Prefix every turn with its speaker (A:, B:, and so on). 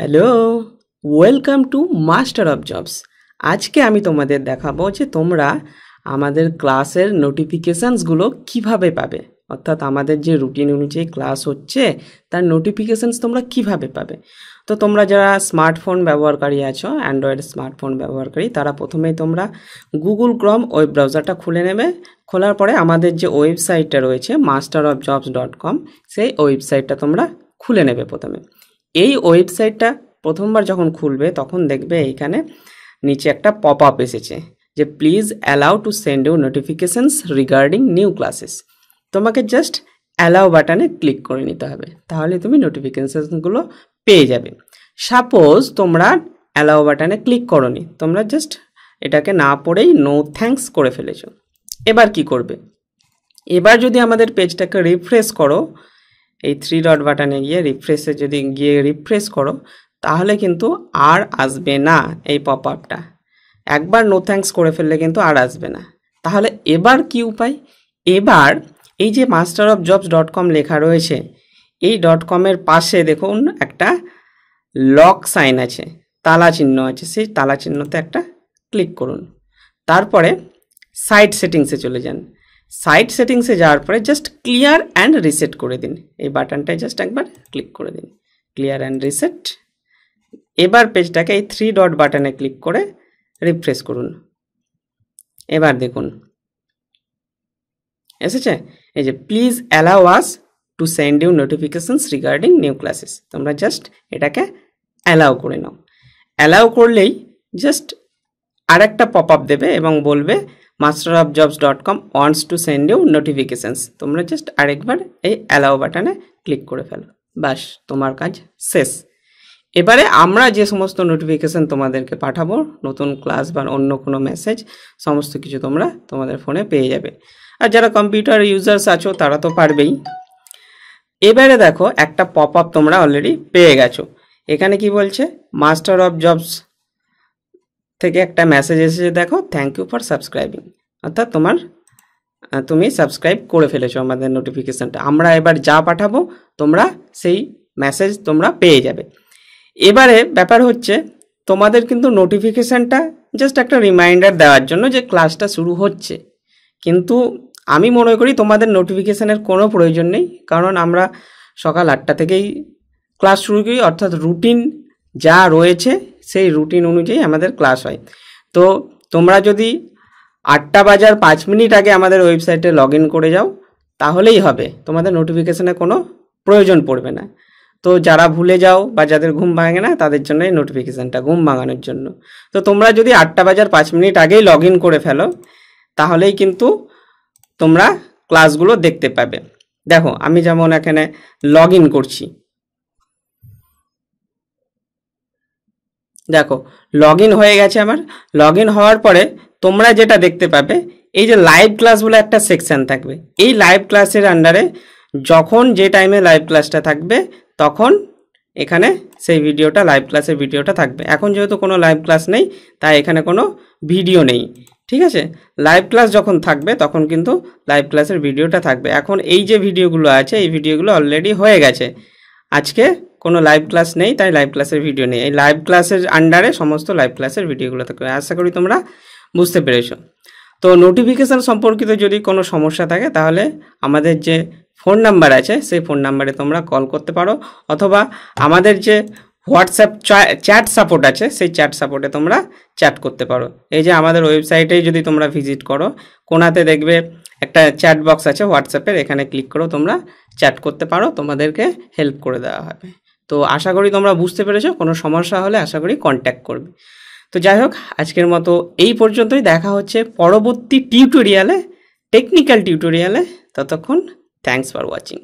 A: hello welcome to master of jobs আজকে আমি তোমাদের দেখাবো যে তোমরা আমাদের ক্লাসের নোটিফিকেশানসগুলো কিভাবে পাবে অর্থাৎ আমাদের যে রুটিন অনুযায়ী ক্লাস হচ্ছে তার নোটিফিকেশানস তোমরা কিভাবে পাবে তো তোমরা যারা স্মার্টফোন ব্যবহারকারী আছো অ্যান্ড্রয়েড স্মার্টফোন ব্যবহারকারী তারা প্রথমেই তোমরা গুগল ক্রম ওয়েব ব্রাউজারটা খুলে নেবে খোলার পরে আমাদের যে ওয়েবসাইটটা রয়েছে master of jobs dot com সেই ওয়েবসাইটটা তোমরা খুলে নেবে প্রথমে এই ওয়েবসাইটটা প্রথমবার যখন খুলবে তখন দেখবে এখানে নিচে একটা পপ আপ এসেছে যে please allow to send you notifications regarding new classes তোমাকে জাস্ট অ্যালাউ বাটনে ক্লিক করে নিতে হবে তাহলে তুমি নোটিফিকেশানসগুলো পেয়ে যাবে সাপোজ তোমরা অ্যালাউ বাটনে ক্লিক করনি তোমরা জাস্ট এটাকে না পড়েই নো থ্যাঙ্কস করে ফেলেছো এবার কি করবে এবার যদি আমাদের পেজটাকে রিফ্রেশ করো এই থ্রি ডট বাটনে গিয়ে রিফ্রেশে যদি গিয়ে রিফ্রেশ করো তাহলে কিন্তু আর আসবে না এই পপ আপটা একবার নো থ্যাঙ্কস করে ফেললে কিন্তু আর আসবে না তাহলে এবার কি উপায় এবার এই যে master of jobs dot com লেখা রয়েছে এই ডট কমের পাশে দেখুন একটা লক সাইন আছে তালা চিহ্ন আছে সেই তালা চিহ্নতে একটা ক্লিক করুন তারপরে সাইট সেটিংসে চলে যান সাইট সেটিংসে যাওয়ার পরে জাস্ট ক্লিয়ার অ্যান্ড রিসেট করে দিন এই বাটনটায় জাস্ট একবার ক্লিক করে দিন ক্লিয়ার অ্যান্ড রিসেট এবার পেজটাকে এই থ্রি ডট বাটনে ক্লিক করে রিফ্রেশ করুন এবার দেখুন এসেছে এই যে please allow us to send you notifications regarding new classes তোমরা জাস্ট এটাকে অ্যালাউ করে নাও অ্যালাউ করলেই জাস্ট আরেকটা পপ আপ দেবে এবং বলবে master of jobs dot com wants to send you notifications তোমরা জাস্ট আরেকবার এই অ্যালাও বাটনে ক্লিক করে ফেলো বাস তোমার কাজ শেষ এবারে আমরা যে সমস্ত নোটিফিকেশান তোমাদেরকে পাঠাবো নতুন ক্লাস বা অন্য কোনো মেসেজ সমস্ত কিছু তোমরা তোমাদের ফোনে পেয়ে যাবে আর যারা কম্পিউটার ইউজার্স আছো তারা তো পারবেই এবারে দেখো একটা পপ আপ তোমরা অলরেডি পেয়ে গেছো এখানে কি বলছে মাস্টার অফ জবস থেকে একটা মেসেজ এসেছে দেখো থ্যাংক ইউ ফর সাবস্ক্রাইবিং অর্থাৎ তোমার তুমি সাবস্ক্রাইব করে ফেলেছো আমাদের নোটিফিকেশানটা আমরা এবার যা পাঠাবো তোমরা সেই মেসেজ তোমরা পেয়ে যাবে এবারে ব্যাপার হচ্ছে তোমাদের কিন্তু নোটিফিকেশানটা জাস্ট একটা রিমাইন্ডার দেওয়ার জন্য যে ক্লাসটা শুরু হচ্ছে কিন্তু আমি মনে করি তোমাদের নোটিফিকেশানের কোনো প্রয়োজন নেই কারণ আমরা সকাল আটটা থেকেই ক্লাস শুরু করি অর্থাৎ রুটিন যা রয়েছে সেই রুটিন অনুযায়ী আমাদের ক্লাস হয় তো তোমরা যদি আটটা বাজার পাঁচ মিনিট আগে আমাদের ওয়েবসাইটে লগ করে যাও তাহলেই হবে তোমাদের নোটিফিকেশানে কোনো প্রয়োজন পড়বে না তো যারা ভুলে যাও বা যাদের ঘুম ভাঙে না তাদের জন্য এই নোটিফিকেশানটা ঘুম ভাঙানোর জন্য তো তোমরা যদি আটটা বাজার পাঁচ মিনিট আগেই লগ করে ফেলো তাহলেই কিন্তু তোমরা ক্লাসগুলো দেখতে পাবে দেখো আমি যেমন এখানে লগ করছি দেখো লগ হয়ে গেছে আমার লগ হওয়ার পরে তোমরা যেটা দেখতে পাবে এই যে লাইভ ক্লাস বলে একটা সেকশন থাকবে এই লাইভ ক্লাসের আন্ডারে যখন যে টাইমে লাইভ ক্লাসটা থাকবে তখন এখানে সেই ভিডিওটা লাইভ ক্লাসের ভিডিওটা থাকবে এখন যেহেতু কোনো লাইভ ক্লাস নেই তাই এখানে কোনো ভিডিও নেই ঠিক আছে লাইভ ক্লাস যখন থাকবে তখন কিন্তু লাইভ ক্লাসের ভিডিওটা থাকবে এখন এই যে ভিডিওগুলো আছে এই ভিডিওগুলো অলরেডি হয়ে গেছে আজকে কোনো লাইভ ক্লাস নেই তাই লাইভ ক্লাসের ভিডিও নেই এই লাইভ ক্লাসের আন্ডারে সমস্ত লাইভ ক্লাসের ভিডিওগুলো থাকবে আশা করি তোমরা বুঝতে পেরেছ তো নোটিফিকেশান সম্পর্কিত যদি কোনো সমস্যা থাকে তাহলে আমাদের যে ফোন নাম্বার আছে সেই ফোন নাম্বারে তোমরা কল করতে পারো অথবা আমাদের যে হোয়াটসঅ্যাপ চ্যাট সাপোর্ট আছে সেই চ্যাট সাপোর্টে তোমরা চ্যাট করতে পারো এই যে আমাদের ওয়েবসাইটেই যদি তোমরা ভিজিট করো কোনাতে দেখবে একটা চ্যাট বক্স আছে হোয়াটসঅ্যাপের এখানে ক্লিক করো তোমরা চ্যাট করতে পারো তোমাদেরকে হেল্প করে দেওয়া হবে তো আশা করি তোমরা বুঝতে পেরেছো কোনো সমস্যা হলে আশা করি কন্ট্যাক্ট করবে তো যাই হোক আজকের মতো এই পর্যন্তই দেখা হচ্ছে পরবর্তী টিউটোরিয়ালে টেকনিক্যাল টিউটোরিয়ালে ততক্ষণ থ্যাংকস ফর ওয়াচিং